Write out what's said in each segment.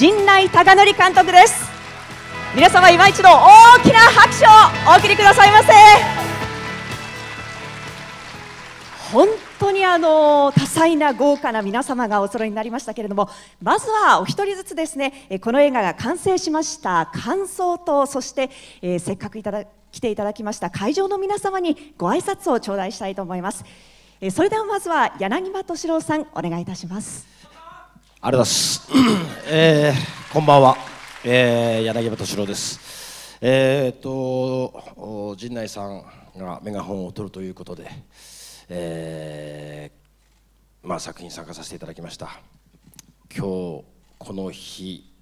陣内孝則監督です皆様今一度大きな拍手をお送りくださいませ本当にあの多彩な豪華な皆様がお揃いになりましたけれどもまずはお一人ずつですねこの映画が完成しました感想とそして、えー、せっかくいただ来ていただきました会場の皆様にご挨拶を頂戴したいと思います、えー、それではまずは柳葉敏郎さんお願いいたしますありがとうございますえー、こんばんは、えー、柳葉敏郎です。えー、っと陣内さんがメガホンを取るということで、えー、まあ作品参加させていただきました。今日この日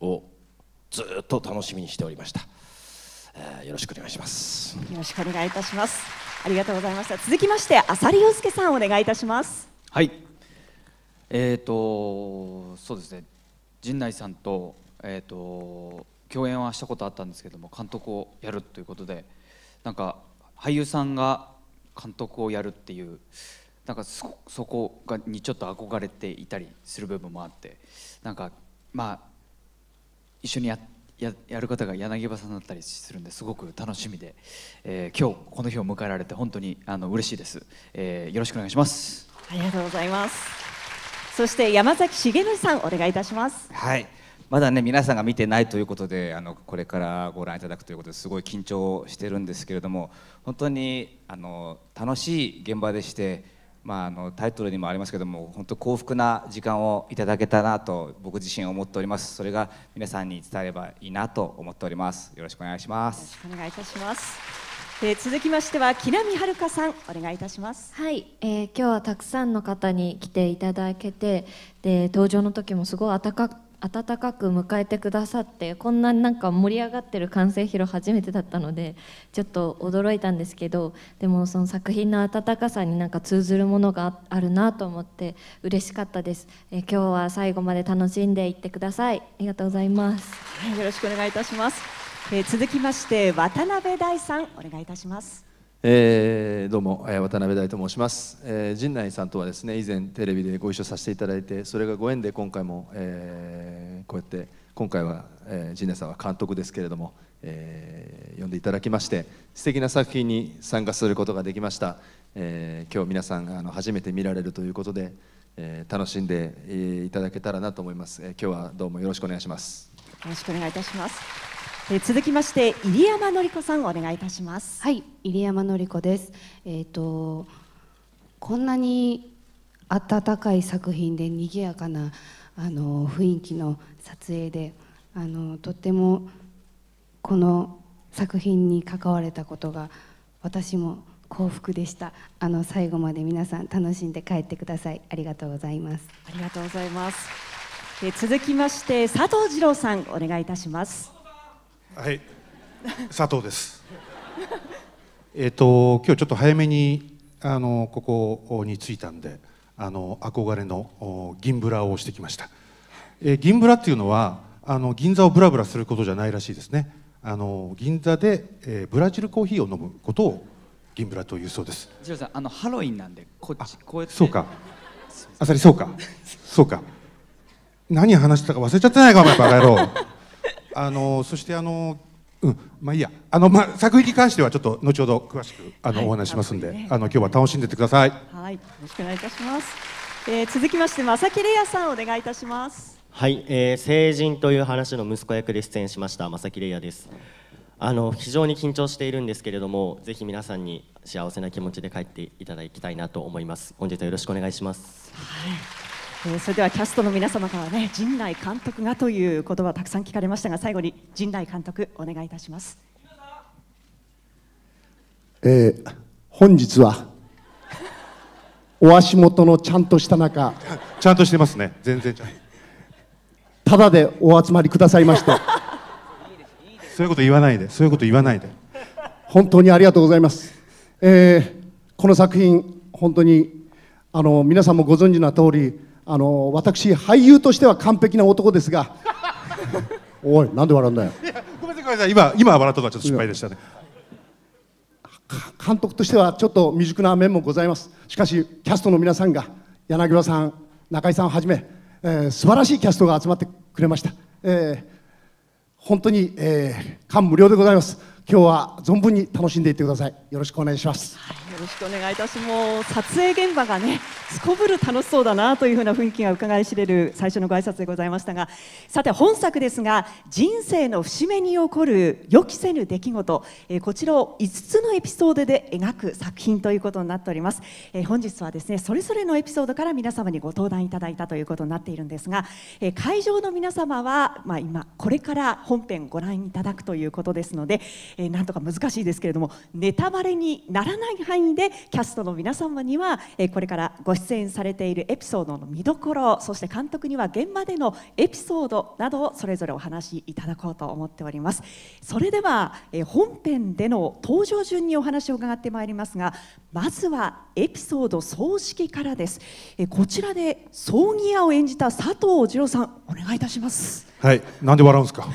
をずっと楽しみにしておりました。えー、よろしくお願いします。よろしくお願いいたします。ありがとうございました。続きまして浅利陽介さんお願いいたします。はい。えーと、とそうですね陣内さんと,、えーと、共演はしたことあったんですけども監督をやるということでなんか俳優さんが監督をやるっていうなんかそこがにちょっと憧れていたりする部分もあってなんかまあ一緒にやややる方が柳葉さんだったりするんですごく楽しみで、えー、今日この日を迎えられて本当にあの嬉しいです、えー、よろしくお願いしますありがとうございますそして山崎茂則さんお願いいたしますはいまだね皆さんが見てないということであのこれからご覧いただくということですごい緊張してるんですけれども本当にあの楽しい現場でしてまあ、あのタイトルにもありますけども本当幸福な時間をいただけたなと僕自身思っておりますそれが皆さんに伝えればいいなと思っておりますよろしくお願いしますよろしくお願いいたしますえ続きましては木南遥さんお願いいたしますはい、えー、今日はたくさんの方に来ていただけてで登場の時もすごい温かく迎えてくださってこんななんか盛り上がってる完成披露初めてだったのでちょっと驚いたんですけどでもその作品の温かさになんか通ずるものがあるなと思って嬉しかったです、えー、今日は最後まで楽しんでいってくださいありがとうございます、はい、よろしくお願いいたしますえー、続きまして渡辺大さんお願いいたします。えー、どうもえ渡辺大と申します、えー、陣内さんとはですね以前テレビでご一緒させていただいてそれがご縁で今回も、えー、こうやって今回は、えー、陣内さんは監督ですけれども、えー、呼んでいただきまして素敵な作品に参加することができました、えー、今日皆さんあの初めて見られるということで、えー、楽しんでいただけたらなと思います、えー、今日はどうもよろしくお願いしますよろしくお願いいたしますえ続きまして入山典子さんお願いいたしますはい入山典子ですえっ、ー、とこんなに温かい作品で賑やかなあの雰囲気の撮影であのとってもこの作品に関われたことが私も幸福でしたあの最後まで皆さん楽しんで帰ってくださいありがとうございますありがとうございますえ続きまして佐藤二郎さんお願いいたしますはい佐藤です えっと今日ちょっと早めにあのここに着いたんであの憧れの銀ブラをしてきました、えー、銀ブラっていうのはあの銀座をぶらぶらすることじゃないらしいですねあの銀座で、えー、ブラジルコーヒーを飲むことを銀ブラというそうですロ郎さんあのハロウィンなんでこっちこうやってそうかあさりそうかそうか何話したか忘れちゃってないかお前バカ野郎あのそしてあのうん、まあいいやあの、まあ、作品に関してはちょっと後ほど詳しくあの、はい、お話しますんで、ね、あの今日は楽しんでてくださいはいよろしくお願いいたします、えー、続きまして正木玲也さんお願いいたしますはい、えー、成人という話の息子役で出演しました正木玲也ですあの非常に緊張しているんですけれどもぜひ皆さんに幸せな気持ちで帰っていただきたいなと思います本日はよろしくお願いしますはいえー、それではキャストの皆様からね陣内監督がという言葉たくさん聞かれましたが最後に陣内監督お願いいたします、えー、本日はお足元のちゃんとした中ちゃんとしてますね全然ちゃんただでお集まりくださいましてそういうこと言わないでそういうこと言わないで本当にありがとうございます、えー、この作品本当にあの皆さんもご存知の通りあの私俳優としては完璧な男ですが おいなんで笑うんだよごめんなさい今今笑ったのはちょっと失敗でしたね監督としてはちょっと未熟な面もございますしかしキャストの皆さんが柳葉さん中井さんをはじめ、えー、素晴らしいキャストが集まってくれました、えー、本当に、えー、感無量でございます今日は存分に楽しんでいってくださいよろしくお願いします、よろしくお願いいたします撮影現場がねすこぶる楽しそうだなというふうな雰囲気が伺い知れる最初のご挨拶でございましたがさて本作ですが人生の節目に起こる予期せぬ出来事、えこちらを5つのエピソードで描く作品ということになっております、え本日はですねそれぞれのエピソードから皆様にご登壇いただいたということになっているんですが、え会場の皆様は、まあ、今これから本編ご覧いただくということですので、えなんとか難しいですけれどもネタバレにならない範囲でキャストの皆様には、えこれからご出演されているエピソードの見どころそして監督には現場でのエピソードなどをそれぞれお話しいただこうと思っておりますそれでは、え本編での登場順にお話を伺ってまいりますがまずはエピソード葬式からです、えこちらで葬儀屋を演じた佐藤二郎さんお願いいたしますはいなんで笑うんですか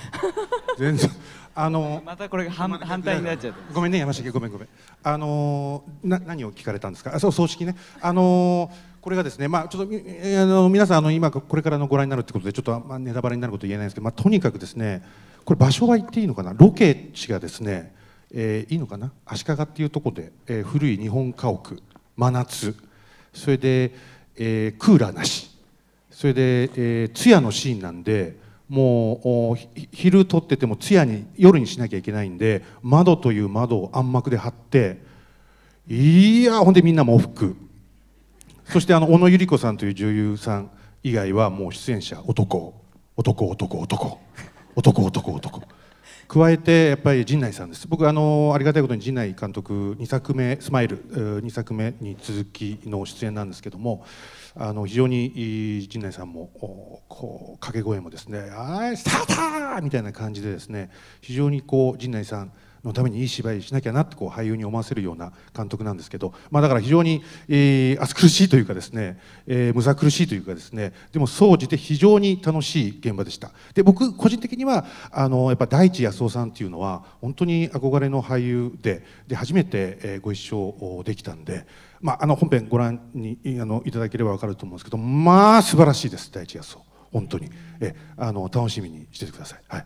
全然あのまたこれが反反対になっちゃうごめんね山下ごめんごめんあのな何を聞かれたんですかあそう葬式ねあのこれがですね、まあ、ちょっと、えあの皆さんあの今これからのご覧になるってことでちょっと、まあ、ネタバレになること言えないんですけど、まあ、とにかくですねこれ場所は言っていいのかなロケ地がですね、えー、いいのかな足利っていうとこで、えー、古い日本家屋真夏それで、えー、クーラーなしそれで、えー、通夜のシーンなんで。もう昼撮ってても通夜に夜にしなきゃいけないんで窓という窓を暗幕で張っていやほんでみんな喪服そしてあの小野百合子さんという女優さん以外はもう出演者男男男男男男男男加えてやっぱり陣内さんです僕あのありがたいことに陣内監督2作目「スマイル2作目に続きの出演なんですけどもあの非常に陣内さんもこう掛け声もですね「あースターター!」みたいな感じでですね非常にこう陣内さんのためにいい芝居しなきゃなってこう俳優に思わせるような監督なんですけど、まあ、だから非常に、えー、暑苦しいというかですね、えー、むさ苦しいというかですねでも総じて非常に楽しい現場でしたで僕個人的にはあのやっぱ大地康夫さんっていうのは本当に憧れの俳優でで初めて、えご一緒できたんで。まあ、あの本編ご覧にあのいただければ分かると思うんですけどまあ素晴らしいです大地康夫本当にえあの楽しみにしててください。はい